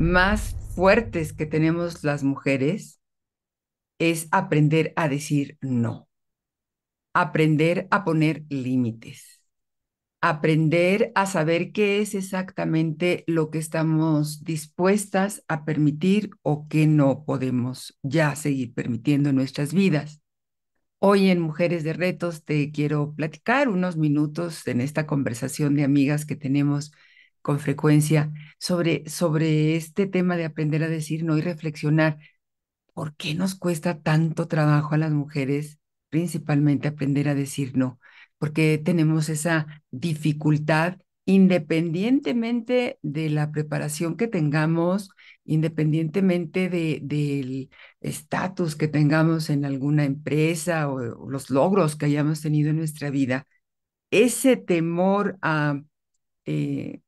más fuertes que tenemos las mujeres es aprender a decir no, aprender a poner límites, aprender a saber qué es exactamente lo que estamos dispuestas a permitir o qué no podemos ya seguir permitiendo en nuestras vidas. Hoy en Mujeres de Retos te quiero platicar unos minutos en esta conversación de amigas que tenemos con frecuencia sobre, sobre este tema de aprender a decir no y reflexionar. ¿Por qué nos cuesta tanto trabajo a las mujeres principalmente aprender a decir no? Porque tenemos esa dificultad independientemente de la preparación que tengamos, independientemente del estatus que tengamos en alguna empresa o, los logros que hayamos tenido en nuestra vida, ese temor a eh,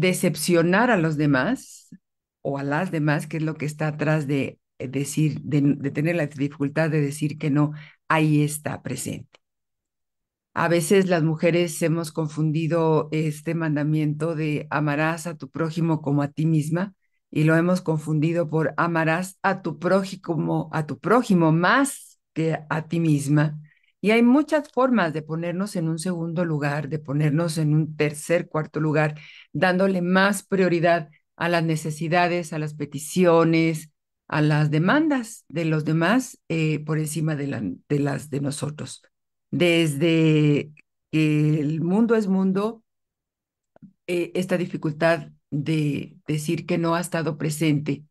decepcionar a los demás o a las demás, que es lo que está atrás de eh, decir, de, tener la dificultad de decir que no, ahí está presente. A veces las mujeres hemos confundido este mandamiento de amarás a tu prójimo como a ti misma y lo hemos confundido por amarás a tu prójimo, a tu prójimo más que a ti misma. Y hay muchas formas de ponernos en un segundo lugar, de ponernos en un tercer, cuarto lugar, dándole más prioridad a las necesidades, a las peticiones, a las demandas de los demás eh, por encima de, las de nosotros. Desde que el mundo es mundo, eh, esta dificultad de decir que no ha estado presente,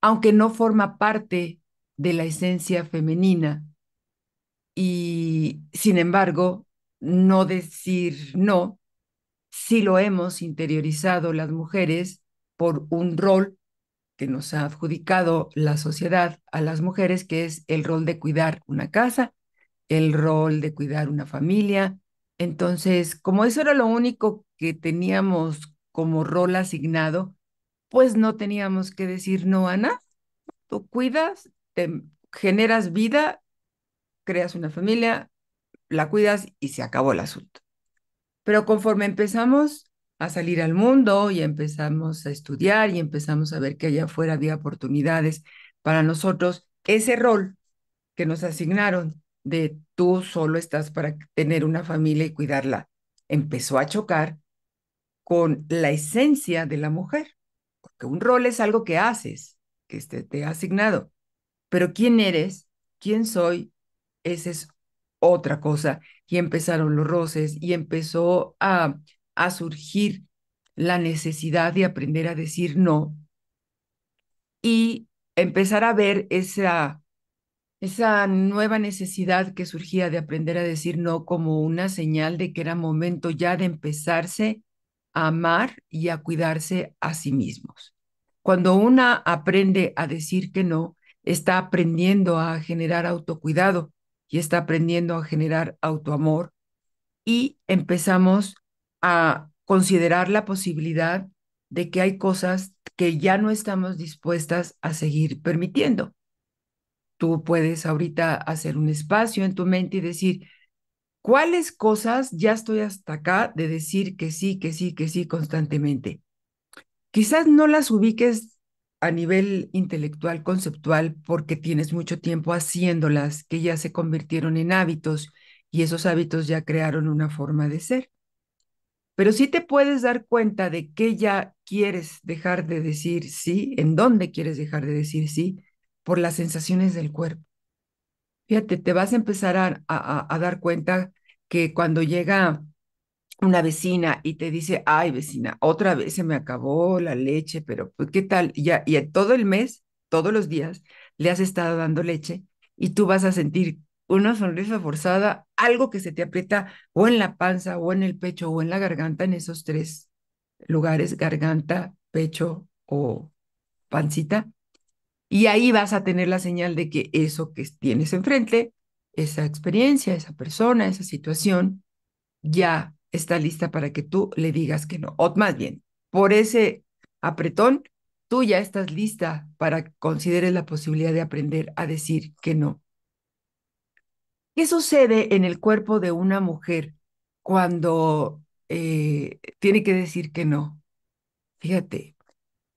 aunque no forma parte de la esencia femenina y sin embargo, no decir no, si lo hemos interiorizado las mujeres por un rol que nos ha adjudicado la sociedad a las mujeres, que es el rol de cuidar una casa, el rol de cuidar una familia. Entonces, como eso era lo único que teníamos como rol asignado, pues no teníamos que decir no Ana. Tú cuidas, te generas vida creas una familia, la cuidas y se acabó el asunto. Pero conforme empezamos a salir al mundo y empezamos a estudiar y empezamos a ver que allá afuera había oportunidades para nosotros, ese rol que nos asignaron de tú solo estás para tener una familia y cuidarla, empezó a chocar con la esencia de la mujer, porque un rol es algo que haces, que te, este, te ha asignado, pero quién eres, quién soy, esa es otra cosa. Y empezaron los roces y empezó a, a surgir la necesidad de aprender a decir no y empezar a ver esa, esa nueva necesidad que surgía de aprender a decir no como una señal de que era momento ya de empezarse a amar y a cuidarse a sí mismos. Cuando una aprende a decir que no, está aprendiendo a generar autocuidado y está aprendiendo a generar autoamor y empezamos a considerar la posibilidad de que hay cosas que ya no estamos dispuestas a seguir permitiendo. Tú puedes ahorita hacer un espacio en tu mente y decir, ¿cuáles cosas ya estoy hasta acá de decir que sí, que sí, que sí constantemente? Quizás no las ubiques a nivel intelectual, conceptual, porque tienes mucho tiempo haciéndolas, que ya se convirtieron en hábitos y esos hábitos ya crearon una forma de ser. Pero sí te puedes dar cuenta de que ya quieres dejar de decir sí, en dónde quieres dejar de decir sí, por las sensaciones del cuerpo. Fíjate, te vas a empezar a, a dar cuenta que cuando llega una vecina y te dice, ay vecina, otra vez se me acabó la leche, pero pues, ¿qué tal? ya, y todo el mes, todos los días, le has estado dando leche y tú vas a sentir una sonrisa forzada, algo que se te aprieta o en la panza o en el pecho o en la garganta, en esos tres lugares, garganta, pecho o pancita. Y ahí vas a tener la señal de que eso que tienes enfrente, esa experiencia, esa persona, esa situación, ya está lista para que tú le digas que no. O más bien, por ese apretón, tú ya estás lista para que consideres la posibilidad de aprender a decir que no. ¿Qué sucede en el cuerpo de una mujer cuando eh, tiene que decir que no? Fíjate,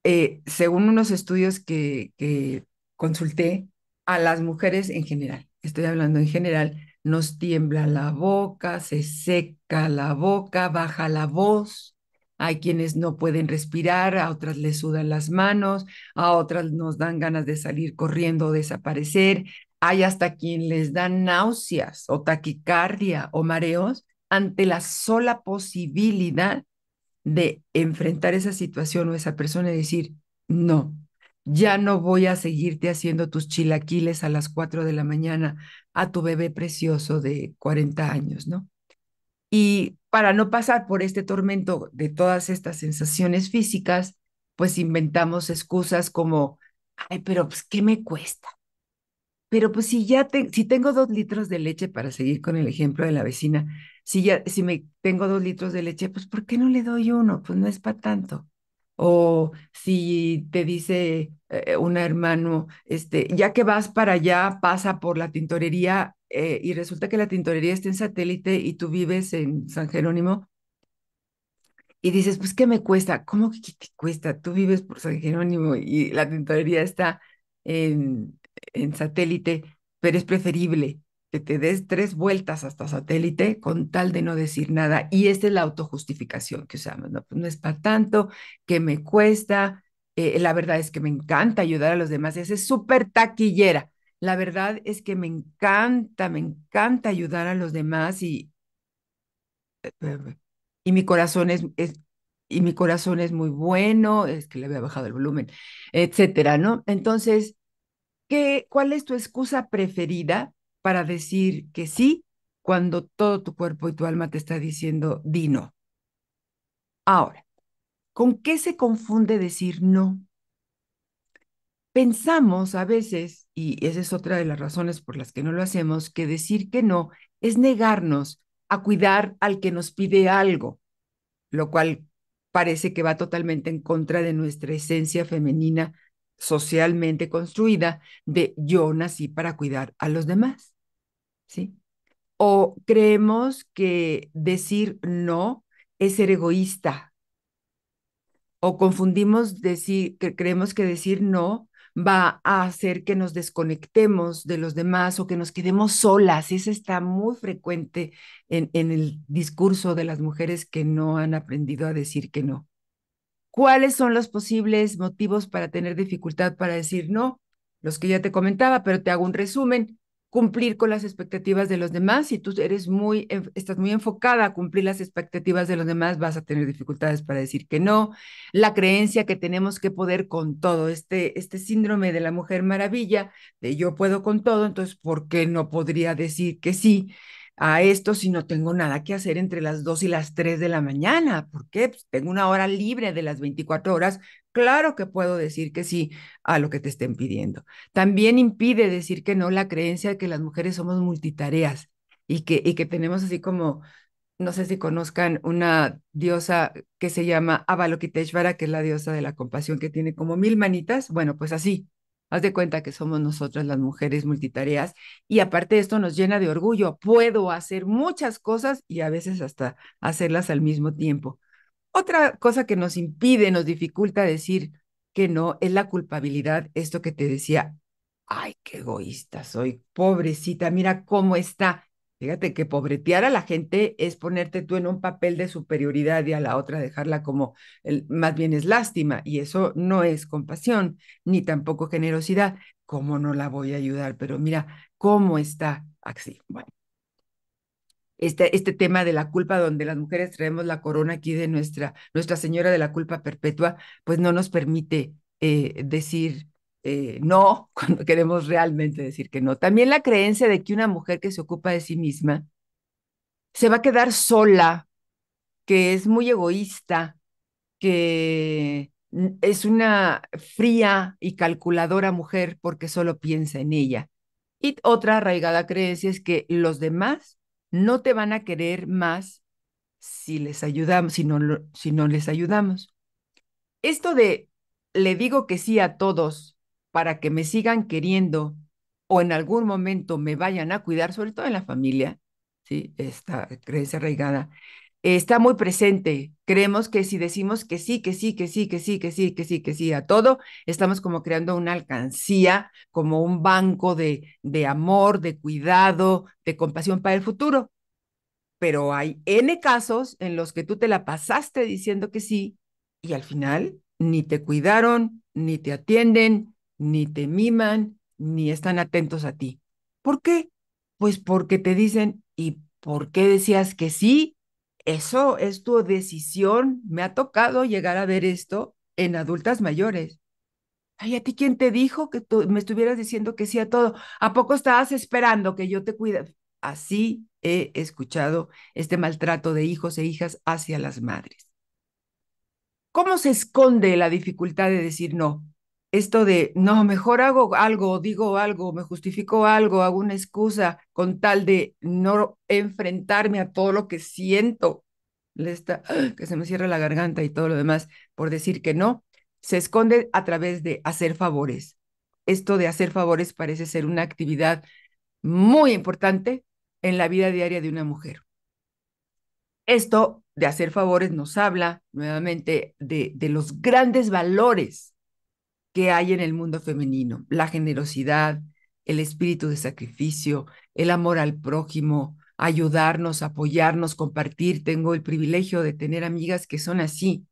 eh, según unos estudios que consulté a las mujeres en general, estoy hablando en general, nos tiembla la boca, se seca la boca, baja la voz. Hay quienes no pueden respirar, a otras les sudan las manos, a otras nos dan ganas de salir corriendo o desaparecer. Hay hasta quien les dan náuseas o taquicardia o mareos ante la sola posibilidad de enfrentar esa situación o esa persona y decir, no, ya no voy a seguirte haciendo tus chilaquiles a las 4 de la mañana, a tu bebé precioso de 40 años, ¿no? Y para no pasar por este tormento de todas estas sensaciones físicas, pues inventamos excusas como, ay, pero pues, ¿qué me cuesta? Pero pues si ya si tengo dos litros de leche, para seguir con el ejemplo de la vecina, si ya si me tengo dos litros de leche, pues ¿por qué no le doy uno? Pues no es para tanto o si te dice eh, un hermano, este, ya que vas para allá, pasa por la tintorería eh, y resulta que la tintorería está en satélite y tú vives en San Jerónimo. Y dices, pues, ¿qué me cuesta? ¿Cómo que te cuesta? Tú vives por San Jerónimo y la tintorería está en satélite, pero es preferible que te des tres vueltas hasta satélite con tal de no decir nada. Y esta es la autojustificación que usamos, ¿no? Pues, no es para tanto, que me cuesta, eh, la verdad es que me encanta ayudar a los demás, esa es súper taquillera. La verdad es que me encanta, me encanta ayudar a los demás y, eh, eh, y mi corazón es, y mi corazón es muy bueno, es que le había bajado el volumen, etcétera, ¿no? Entonces, ¿qué, ¿cuál es tu excusa preferida para decir que sí cuando todo tu cuerpo y tu alma te está diciendo di no. Ahora, ¿con qué se confunde decir no? Pensamos a veces, y esa es otra de las razones por las que no lo hacemos, que decir que no es negarnos a cuidar al que nos pide algo, lo cual parece que va totalmente en contra de nuestra esencia femenina socialmente construida de yo nací para cuidar a los demás, ¿sí? O creemos que decir no es ser egoísta. O confundimos decir que creemos que decir no va a hacer que nos desconectemos de los demás o que nos quedemos solas. Eso está muy frecuente en el discurso de las mujeres que no han aprendido a decir que no. ¿Cuáles son los posibles motivos para tener dificultad para decir no? Los que ya te comentaba, pero te hago un resumen. Cumplir con las expectativas de los demás. Si tú eres muy, estás muy enfocada a cumplir las expectativas de los demás, vas a tener dificultades para decir que no. La creencia que tenemos que poder con todo. Este, este síndrome de la mujer maravilla, de yo puedo con todo, entonces, ¿por qué no podría decir que sí? a esto si no tengo nada que hacer entre las 2 y las 3 de la mañana? porque pues, tengo una hora libre de las 24 horas. Claro que puedo decir que sí a lo que te estén pidiendo. También impide decir que no la creencia de que las mujeres somos multitareas y que, y que tenemos así como, no sé si conozcan una diosa que se llama Avalokiteshvara, que es la diosa de la compasión que tiene como mil manitas. Bueno, pues así, Haz de cuenta que somos nosotras las mujeres multitareas y aparte de esto nos llena de orgullo. Puedo hacer muchas cosas y a veces hasta hacerlas al mismo tiempo. Otra cosa que nos impide, nos dificulta decir que no, es la culpabilidad. Esto que te decía, ay, qué egoísta soy, pobrecita, mira cómo está. Fíjate que pobretear a la gente es ponerte tú en un papel de superioridad y a la otra dejarla como, el, más bien es lástima, y eso no es compasión, ni tampoco generosidad. ¿Cómo no la voy a ayudar? Pero mira, ¿cómo está así? este, este tema de la culpa, donde las mujeres traemos la corona aquí de nuestra, Nuestra Señora de la culpa perpetua, pues no nos permite eh, decir eh, no cuando queremos realmente decir que no. También la creencia de que una mujer que se ocupa de sí misma se va a quedar sola, que es muy egoísta, que es una fría y calculadora mujer porque solo piensa en ella. Y otra arraigada creencia es que los demás no te van a querer más si les ayudamos, si si no les ayudamos. Esto de le digo que sí a todos para que me sigan queriendo o en algún momento me vayan a cuidar, sobre todo en la familia, ¿sí? esta creencia arraigada, está muy presente. Creemos que si decimos que sí, que sí, que sí, que sí, que sí, que sí, que sí a todo, estamos como creando una alcancía, como un banco de, de amor, de cuidado, de compasión para el futuro. Pero hay N casos en los que tú te la pasaste diciendo que sí y al final ni te cuidaron, ni te atienden, ni te miman, ni están atentos a ti. ¿Por qué? Pues porque te dicen, ¿y por qué decías que sí? Eso es tu decisión. Me ha tocado llegar a ver esto en adultas mayores. Ay, ¿a ti quién te dijo que tú me estuvieras diciendo que sí a todo? ¿A poco estabas esperando que yo te cuide? Así he escuchado este maltrato de hijos e hijas hacia las madres. ¿Cómo se esconde la dificultad de decir no? esto de, no, mejor hago algo, digo algo, me justifico algo, hago una excusa con tal de no enfrentarme a todo lo que siento, está, que se me cierra la garganta y todo lo demás por decir que no, se esconde a través de hacer favores. Esto de hacer favores parece ser una actividad muy importante en la vida diaria de una mujer. Esto de hacer favores nos habla nuevamente de, de los grandes valores que hay en el mundo femenino, la generosidad, el espíritu de sacrificio, el amor al prójimo, ayudarnos, apoyarnos, compartir. Tengo el privilegio de tener amigas que son así,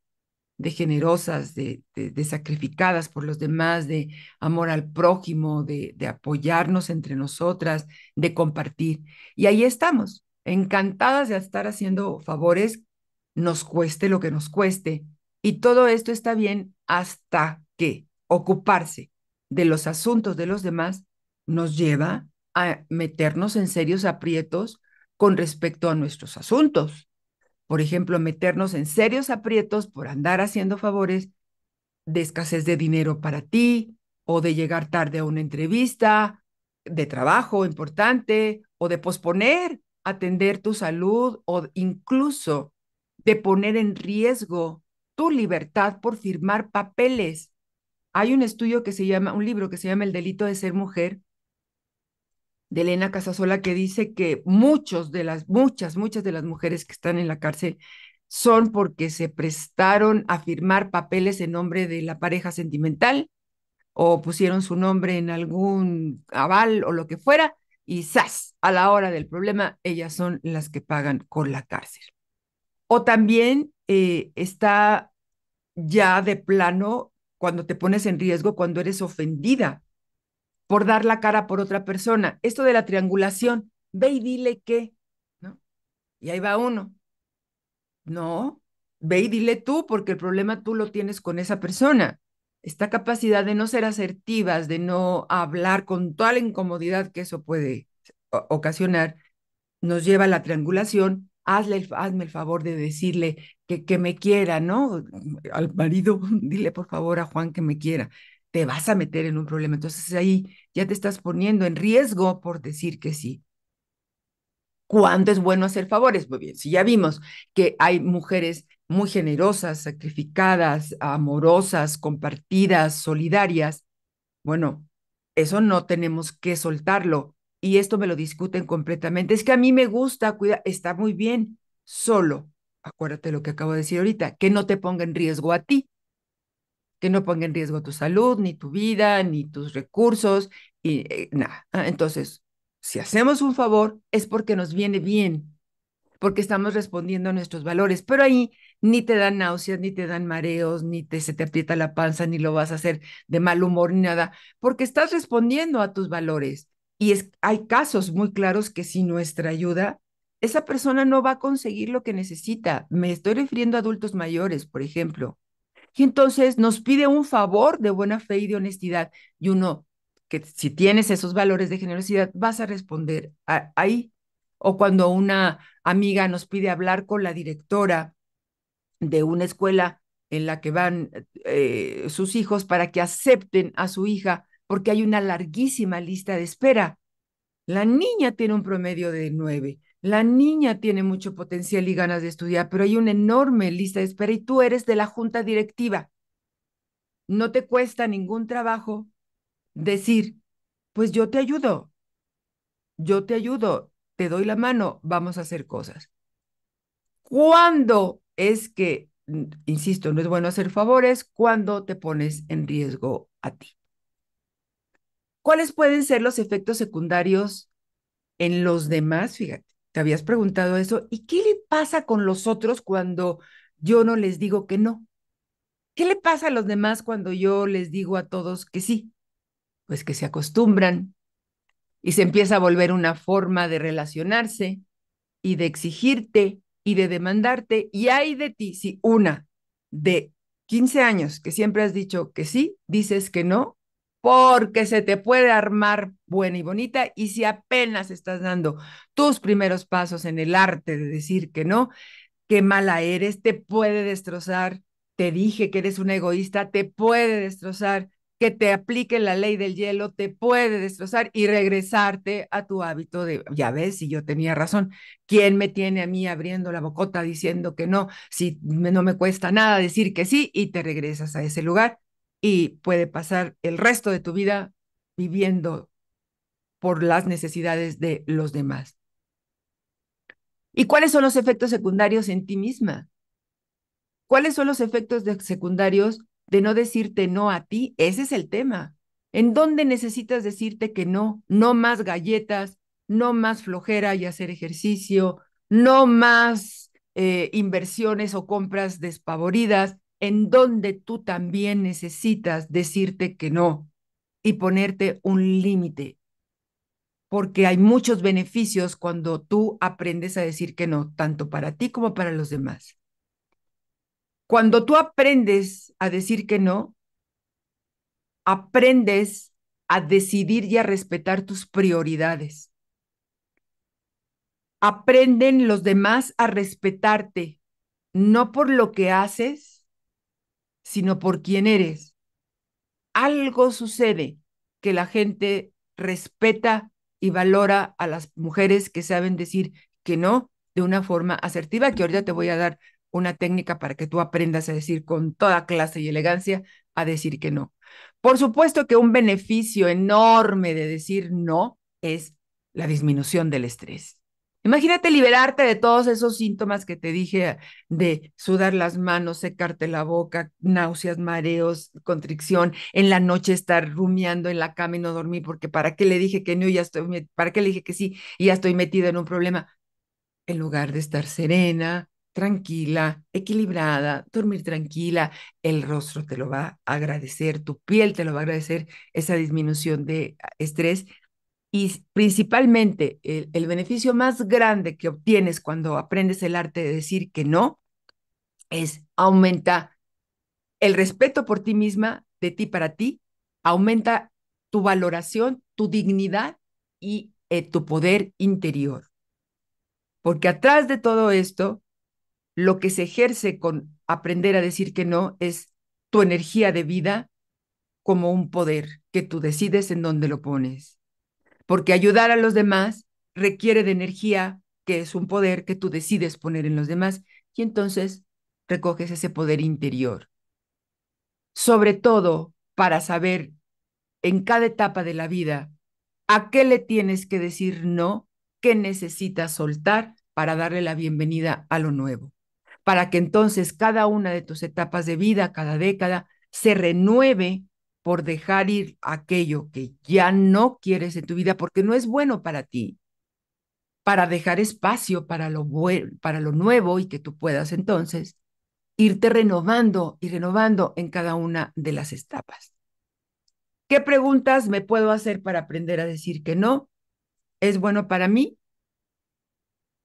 de generosas, de, de, sacrificadas por los demás, de amor al prójimo, de, de apoyarnos entre nosotras, de compartir. Y ahí estamos, encantadas de estar haciendo favores, nos cueste lo que nos cueste. Y todo esto está bien hasta que ocuparse de los asuntos de los demás nos lleva a meternos en serios aprietos con respecto a nuestros asuntos. Por ejemplo, meternos en serios aprietos por andar haciendo favores de escasez de dinero para ti o de llegar tarde a una entrevista de trabajo importante o de posponer atender tu salud o incluso de poner en riesgo tu libertad por firmar papeles hay un estudio que se llama, un libro que se llama El delito de ser mujer, de Elena Casasola, que dice que muchos de las, muchas, muchas de las mujeres que están en la cárcel son porque se prestaron a firmar papeles en nombre de la pareja sentimental o pusieron su nombre en algún aval o lo que fuera, y ¡zas! A la hora del problema, ellas son las que pagan con la cárcel. O también eh, está ya de plano cuando te pones en riesgo, cuando eres ofendida por dar la cara por otra persona. Esto de la triangulación, ve y dile qué, ¿no? Y ahí va uno. No, ve y dile tú, porque el problema tú lo tienes con esa persona. Esta capacidad de no ser asertivas, de no hablar con toda la incomodidad que eso puede ocasionar, nos lleva a la triangulación hazme el favor de decirle que, que me quiera, ¿no? Al marido, dile por favor a Juan que me quiera. Te vas a meter en un problema. Entonces ahí ya te estás poniendo en riesgo por decir que sí. ¿Cuándo es bueno hacer favores? Muy bien, si ya vimos que hay mujeres muy generosas, sacrificadas, amorosas, compartidas, solidarias, bueno, eso no tenemos que soltarlo y esto me lo discuten completamente. Es que a mí me gusta, cuida, está muy bien, solo, acuérdate lo que acabo de decir ahorita, que no te ponga en riesgo a ti, que no ponga en riesgo tu salud, ni tu vida, ni tus recursos, y eh, nada. Ah, entonces, si hacemos un favor, es porque nos viene bien, porque estamos respondiendo a nuestros valores, pero ahí ni te dan náuseas, ni te dan mareos, ni te, se te aprieta la panza, ni lo vas a hacer de mal humor, ni nada, porque estás respondiendo a tus valores y hay casos muy claros que sin nuestra ayuda, esa persona no va a conseguir lo que necesita. Me estoy refiriendo a adultos mayores, por ejemplo. Y entonces nos pide un favor de buena fe y de honestidad. Y uno, que si tienes esos valores de generosidad, vas a responder ahí. O cuando una amiga nos pide hablar con la directora de una escuela en la que van eh, sus hijos para que acepten a su hija porque hay una larguísima lista de espera. La niña tiene un promedio de nueve, la niña tiene mucho potencial y ganas de estudiar, pero hay una enorme lista de espera y tú eres de la junta directiva. No te cuesta ningún trabajo decir, pues yo te ayudo, yo te ayudo, te doy la mano, vamos a hacer cosas. ¿Cuándo es que, insisto, no es bueno hacer favores cuando te pones en riesgo a ti? ¿Cuáles pueden ser los efectos secundarios en los demás? Fíjate, te habías preguntado eso. ¿Y qué le pasa con los otros cuando yo no les digo que no? ¿Qué le pasa a los demás cuando yo les digo a todos que sí? Pues que se acostumbran y se empieza a volver una forma de relacionarse y de exigirte y de demandarte. Y hay de ti, si una de 15 años que siempre has dicho que sí, dices que no, porque se te puede armar buena y bonita y si apenas estás dando tus primeros pasos en el arte de decir que no, qué mala eres, te puede destrozar, te dije que eres un egoísta, te puede destrozar, que te aplique la ley del hielo, te puede destrozar y regresarte a tu hábito de, ya ves, si yo tenía razón, ¿quién me tiene a mí abriendo la bocota diciendo que no, si no me cuesta nada decir que sí y te regresas a ese lugar? y puede pasar el resto de tu vida viviendo por las necesidades de los demás. ¿Y cuáles son los efectos secundarios en ti misma? ¿Cuáles son los efectos secundarios de no decirte no a ti? Ese es el tema. ¿En dónde necesitas decirte que no? No más galletas, no más flojera y hacer ejercicio, no más eh, inversiones o compras despavoridas, en donde tú también necesitas decirte que no y ponerte un límite, porque hay muchos beneficios cuando tú aprendes a decir que no, tanto para ti como para los demás. Cuando tú aprendes a decir que no, aprendes a decidir y a respetar tus prioridades. Aprenden los demás a respetarte, no por lo que haces, sino por quién eres. Algo sucede que la gente respeta y valora a las mujeres que saben decir que no de una forma asertiva, que ahorita te voy a dar una técnica para que tú aprendas a decir con toda clase y elegancia a decir que no. Por supuesto que un beneficio enorme de decir no es la disminución del estrés. Imagínate liberarte de todos esos síntomas que te dije de sudar las manos, secarte la boca, náuseas, mareos, contricción, en la noche estar rumiando en la cama y no dormir, porque para qué le dije que no, ya estoy, para qué le dije que sí, y ya estoy metida en un problema. En lugar de estar serena, tranquila, equilibrada, dormir tranquila, el rostro te lo va a agradecer, tu piel te lo va a agradecer esa disminución de ah, estrés y principalmente el, beneficio más grande que obtienes cuando aprendes el arte de decir que no es aumenta el respeto por ti misma, de ti para ti, aumenta tu valoración, tu dignidad y eh, tu poder interior. Porque atrás de todo esto, lo que se ejerce con aprender a decir que no es tu energía de vida como un poder que tú decides en dónde lo pones porque ayudar a los demás requiere de energía, que es un poder que tú decides poner en los demás, y entonces recoges ese poder interior. Sobre todo para saber en cada etapa de la vida a qué le tienes que decir no, qué necesitas soltar para darle la bienvenida a lo nuevo, para que entonces cada una de tus etapas de vida, cada década, se renueve por dejar ir aquello que ya no quieres en tu vida porque no es bueno para ti, para dejar espacio para lo, para lo nuevo y que tú puedas entonces irte renovando y renovando en cada una de las etapas. ¿Qué preguntas me puedo hacer para aprender a decir que no? ¿Es bueno para mí?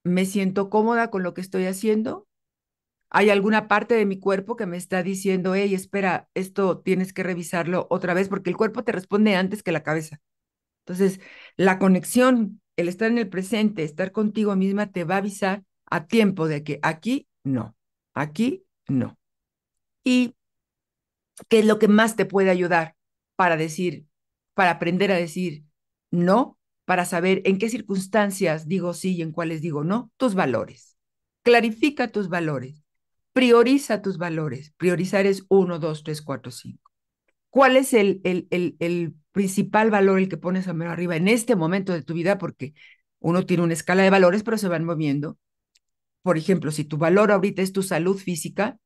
¿Me siento cómoda con lo que estoy haciendo? hay alguna parte de mi cuerpo que me está diciendo, hey, espera, esto tienes que revisarlo otra vez, porque el cuerpo te responde antes que la cabeza. Entonces, la conexión, el estar en el presente, estar contigo misma, te va a avisar a tiempo de que aquí no, aquí no. ¿Y qué es lo que más te puede ayudar para decir, para aprender a decir no, para saber en qué circunstancias digo sí y en cuáles digo no? Tus valores. Clarifica tus valores prioriza tus valores. Priorizar es uno, dos, tres, cuatro, cinco. ¿Cuál es el, el, el principal valor el que pones a mano arriba en este momento de tu vida? Porque uno tiene una escala de valores, pero se van moviendo. Por ejemplo, si tu valor ahorita es tu salud física,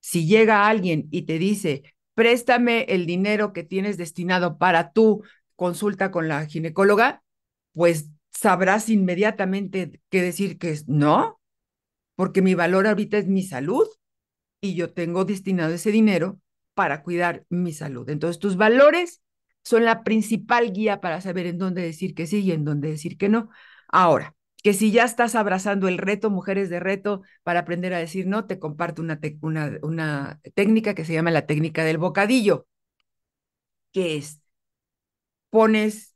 si llega alguien y te dice, préstame el dinero que tienes destinado para tu consulta con la ginecóloga, pues sabrás inmediatamente que decir que es no, porque mi valor ahorita es mi salud y yo tengo destinado ese dinero para cuidar mi salud. Entonces, tus valores son la principal guía para saber en dónde decir que sí y en dónde decir que no. Ahora, que si ya estás abrazando el reto, mujeres de reto, para aprender a decir no, te comparto una, técnica que se llama la técnica del bocadillo, que es, pones,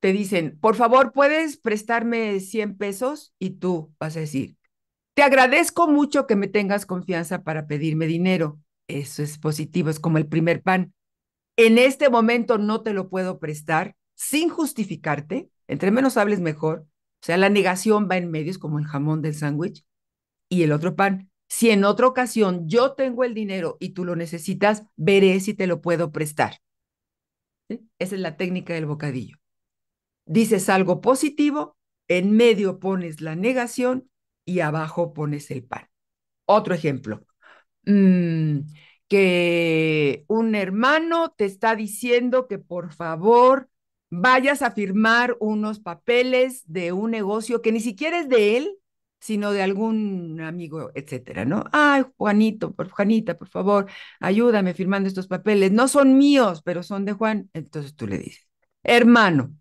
te dicen, por favor, ¿puedes prestarme 100 pesos? Y tú vas a decir, te agradezco mucho que me tengas confianza para pedirme dinero. Eso es positivo, es como el primer pan. En este momento no te lo puedo prestar sin justificarte. Entre menos hables mejor. O sea, la negación va en medio, es como el jamón del sándwich y el otro pan. Si en otra ocasión yo tengo el dinero y tú lo necesitas, veré si te lo puedo prestar. Esa es la técnica del bocadillo. Dices algo positivo, en medio pones la negación y abajo pones el pan. Otro ejemplo, mm, que un hermano te está diciendo que por favor vayas a firmar unos papeles de un negocio que ni siquiera es de él, sino de algún amigo, etcétera, ¿no? Ay, Juanito, por Juanita, por favor, ayúdame firmando estos papeles. No son míos, pero son de Juan. Entonces tú le dices, hermano,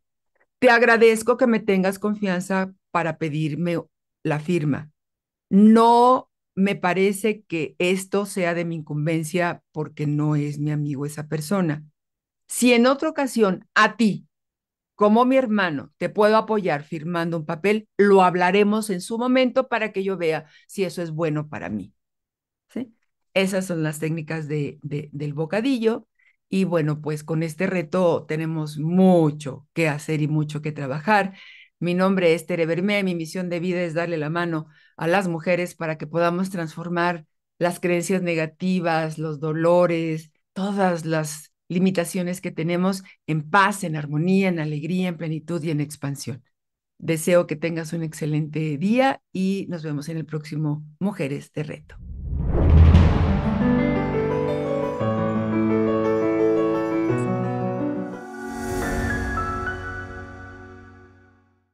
te agradezco que me tengas confianza para pedirme la firma. No me parece que esto sea de mi incumbencia porque no es mi amigo esa persona. Si en otra ocasión a ti, como mi hermano, te puedo apoyar firmando un papel, lo hablaremos en su momento para que yo vea si eso es bueno para mí. ¿Sí? Esas son las técnicas de, del bocadillo. Y bueno, pues con este reto tenemos mucho que hacer y mucho que trabajar. Mi nombre es Tere Bermé, mi misión de vida es darle la mano a las mujeres para que podamos transformar las creencias negativas, los dolores, todas las limitaciones que tenemos en paz, en armonía, en alegría, en plenitud y en expansión. Deseo que tengas un excelente día y nos vemos en el próximo Mujeres de Reto.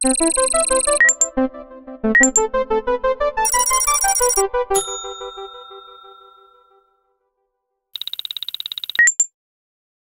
Thank you.